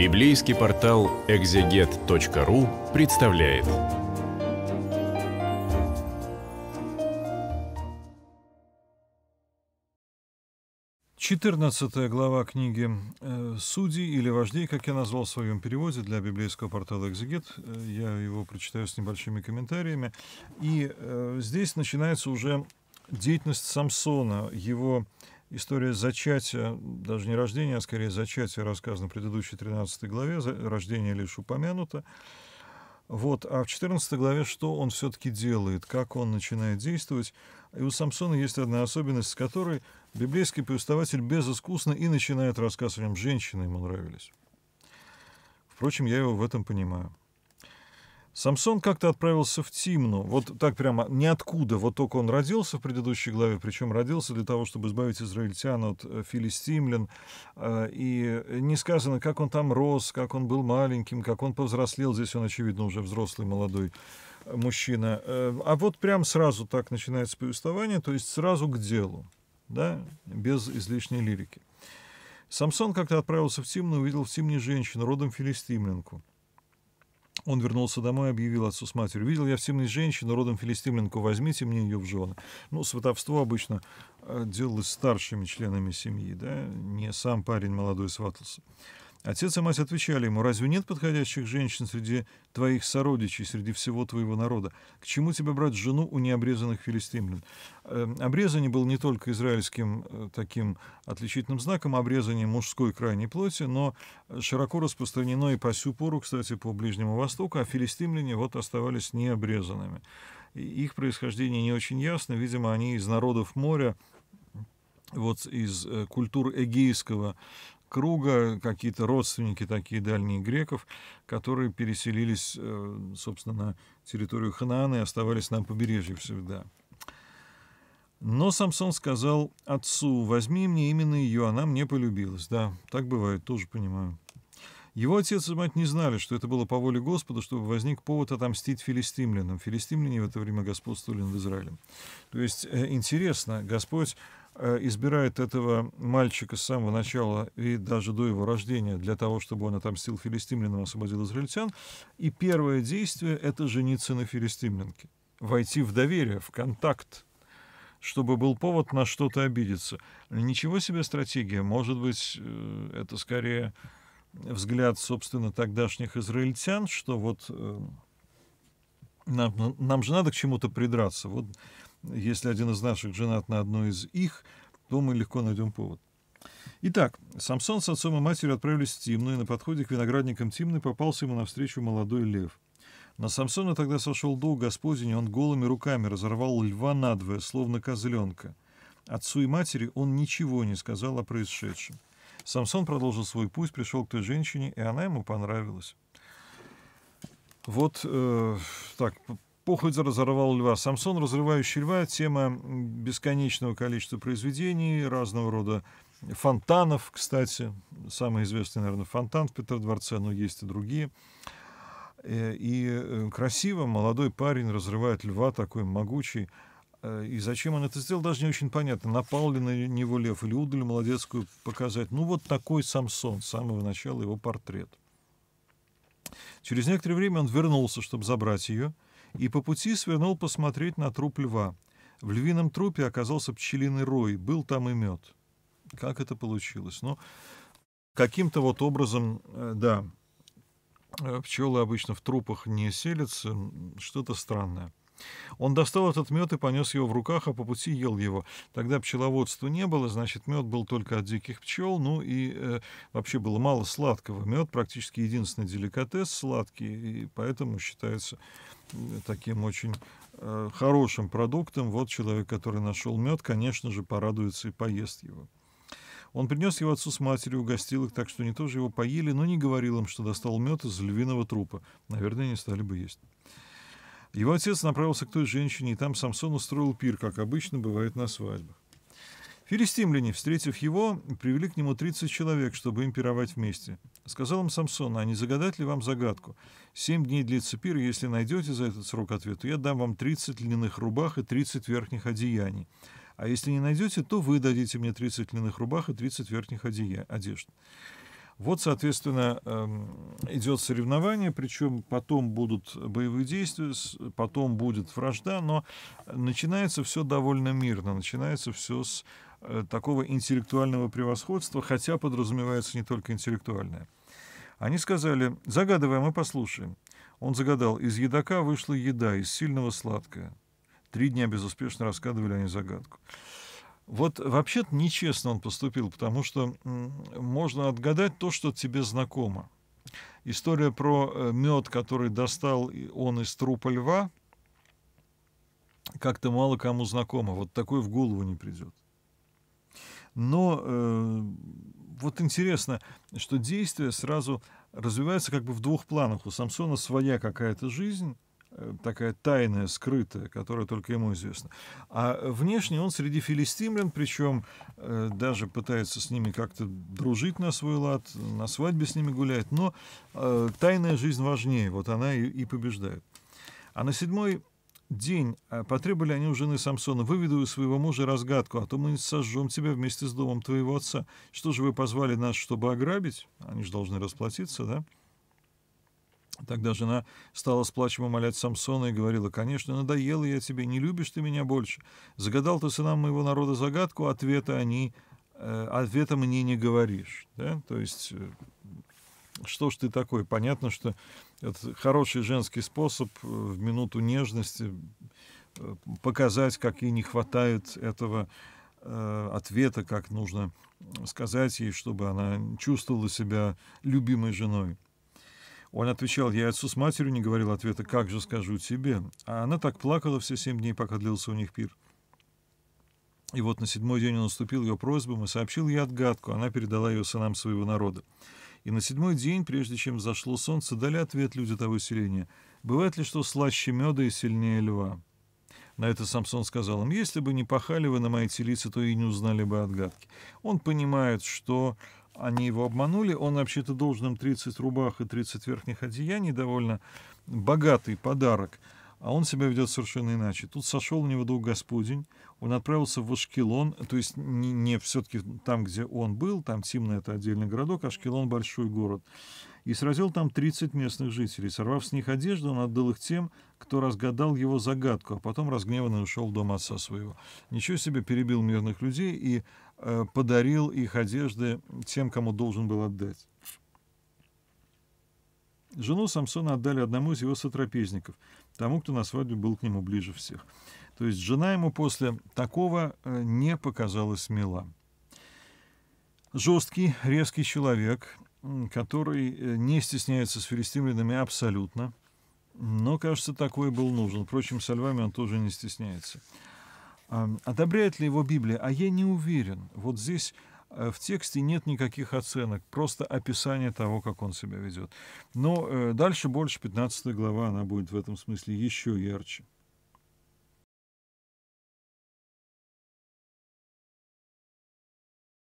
Библейский портал экзегет.ру представляет. Четырнадцатая глава книги э, «Судей» или «Вождей», как я назвал в своем переводе для библейского портала «Экзегет». Э, я его прочитаю с небольшими комментариями. И э, здесь начинается уже деятельность Самсона, его история зачатия, даже не рождения, а скорее зачатия рассказана в предыдущей 13 главе, рождение лишь упомянуто. Вот, а в 14 главе что он все-таки делает, как он начинает действовать. И у Самсона есть одна особенность, с которой библейский повествователь безыскусно и начинает рассказ о нем. Женщины ему нравились. Впрочем, я его в этом понимаю. Самсон как-то отправился в Тимну, вот так прямо ниоткуда, вот только он родился в предыдущей главе, причем родился для того, чтобы избавить израильтян от э, филистимлян, а, и не сказано, как он там рос, как он был маленьким, как он повзрослел, здесь он, очевидно, уже взрослый молодой э, мужчина. Э, а вот прям сразу так начинается повествование, то есть сразу к делу, да, без излишней лирики. Самсон как-то отправился в Тимну и увидел в Тимне женщину, родом филистимлянку. Он вернулся домой, объявил отцу с матерью. «Видел я в темность женщину, родом филистимлянку, возьмите мне ее в жены». Ну, сватовство обычно э, делалось старшими членами семьи, да, не сам парень молодой сватался. Отец и мать отвечали ему, «Разве нет подходящих женщин среди твоих сородичей, среди всего твоего народа? К чему тебе брать жену у необрезанных филистимлян?» эм, Обрезание было не только израильским э, таким отличительным знаком, обрезание мужской крайней плоти, но широко распространено и по сю пору, кстати, по Ближнему Востоку, а филистимляне вот оставались необрезанными. Их происхождение не очень ясно, видимо, они из народов моря, вот из э, культур эгейского круга, какие-то родственники такие дальние греков, которые переселились, э, собственно, на территорию Ханаана и оставались на побережье всегда. Но Самсон сказал отцу, возьми мне именно ее, она мне полюбилась. Да, так бывает, тоже понимаю. Его отец и мать не знали, что это было по воле Господа, чтобы возник повод отомстить филистимлянам. Филистимляне в это время господствовали над Израилем. То есть, э, интересно, Господь Э, избирает этого мальчика с самого начала и даже до его рождения для того, чтобы он отомстил филистимлянам, освободил израильтян. И первое действие — это жениться на филистимлянке, войти в доверие, в контакт, чтобы был повод на что-то обидеться. Ничего себе стратегия. Может быть, э, это скорее взгляд, собственно, тогдашних израильтян, что вот э, нам, нам же надо к чему-то придраться. Вот если один из наших женат на одной из их, то мы легко найдем повод. Итак, Самсон с отцом и матерью отправились в Тимну, и на подходе к виноградникам Тимны попался ему навстречу молодой лев. На Самсона тогда сошел долг Господень, и он голыми руками разорвал льва надвое, словно козленка. Отцу и матери он ничего не сказал о происшедшем. Самсон продолжил свой путь, пришел к той женщине, и она ему понравилась. Вот э, так, Похольза разорвал льва. Самсон, разрывающий льва, тема бесконечного количества произведений, разного рода фонтанов, кстати. Самый известный, наверное, фонтан в Петродворце, но есть и другие. Э, и э, красиво молодой парень разрывает льва, такой могучий. Э, и зачем он это сделал, даже не очень понятно. Напал ли на него лев или удаль молодецкую показать. Ну, вот такой Самсон, с самого начала его портрет. Через некоторое время он вернулся, чтобы забрать ее – и по пути свернул посмотреть на труп льва. В львином трупе оказался пчелиный рой, был там и мед. Как это получилось? Ну, каким-то вот образом, э, да, э, пчелы обычно в трупах не селятся, что-то странное. Он достал этот мед и понес его в руках, а по пути ел его. Тогда пчеловодства не было, значит, мед был только от диких пчел, ну и э, вообще было мало сладкого. Мед практически единственный деликатес сладкий, и поэтому считается таким очень э, хорошим продуктом. Вот человек, который нашел мед, конечно же, порадуется и поест его. Он принес его отцу с матерью, угостил их, так что они тоже его поели, но не говорил им, что достал мед из львиного трупа. Наверное, не стали бы есть. Его отец направился к той женщине, и там Самсон устроил пир, как обычно бывает на свадьбах. Филистимляне, встретив его, привели к нему 30 человек, чтобы им пировать вместе. Сказал им Самсон, а не загадать ли вам загадку? Семь дней длится пир, если найдете за этот срок ответ, то я дам вам 30 льняных рубах и 30 верхних одеяний. А если не найдете, то вы дадите мне 30 льняных рубах и 30 верхних одея, одежд. Вот, соответственно, эм, идет соревнование, причем потом будут боевые действия, потом будет вражда, но начинается все довольно мирно, начинается все с Э, такого интеллектуального превосходства, хотя подразумевается не только интеллектуальное. Они сказали, загадывая, мы послушаем. Он загадал, из едока вышла еда, из сильного сладкая. Три дня безуспешно раскадывали они загадку. Вот вообще-то нечестно он поступил, потому что можно отгадать то, что тебе знакомо. История про э, мед, который достал он из трупа льва, как-то мало кому знакома. Вот такой в голову не придет но э, вот интересно, что действие сразу развивается как бы в двух планах. У Самсона своя какая-то жизнь, э, такая тайная, скрытая, которая только ему известна. А внешне он среди филистимлян, причем э, даже пытается с ними как-то дружить на свой лад, на свадьбе с ними гуляет, но э, тайная жизнь важнее, вот она и, и побеждает. А на седьмой день а потребовали они у жены Самсона, выведу у своего мужа разгадку, а то мы сожжем тебя вместе с домом твоего отца. Что же вы позвали нас, чтобы ограбить? Они же должны расплатиться, да? Тогда жена стала с плачем умолять Самсона и говорила, «Конечно, надоело я тебе, не любишь ты меня больше. Загадал ты сынам моего народа загадку, ответа они, э, ответа мне не говоришь». Да? То есть, э, что ж ты такой? Понятно, что это хороший женский способ э, в минуту нежности э, показать, как ей не хватает этого э, ответа, как нужно сказать ей, чтобы она чувствовала себя любимой женой. Он отвечал, я отцу с матерью не говорил ответа, как же скажу тебе. А она так плакала все семь дней, пока длился у них пир. И вот на седьмой день он наступил ее просьбам и сообщил ей отгадку. Она передала ее сынам своего народа. И на седьмой день, прежде чем зашло солнце, дали ответ люди того селения. «Бывает ли что слаще меда и сильнее льва?» На это Самсон сказал им, «Если бы не пахали вы на мои телицы, то и не узнали бы отгадки». Он понимает, что они его обманули. Он вообще-то должен им 30 рубах и 30 верхних одеяний, довольно богатый подарок. А он себя ведет совершенно иначе. Тут сошел у него дух Господень, он отправился в Ашкелон, то есть не, не все-таки там, где он был, там Тимна это отдельный городок, Ашкелон большой город, и сразил там 30 местных жителей. Сорвав с них одежду, он отдал их тем, кто разгадал его загадку, а потом разгневанно ушел в дом отца своего. Ничего себе перебил мирных людей и э, подарил их одежды тем, кому должен был отдать. Жену Самсона отдали одному из его сотрапезников, тому, кто на свадьбе был к нему ближе всех. То есть жена ему после такого э, не показалась мила. Жесткий, резкий человек, который э, не стесняется с филистимлянами абсолютно, но, кажется, такой был нужен. Впрочем, со львами он тоже не стесняется. А, одобряет ли его Библия? А я не уверен. Вот здесь э, в тексте нет никаких оценок, просто описание того, как он себя ведет. Но дальше больше 15 глава, она будет в этом смысле еще ярче.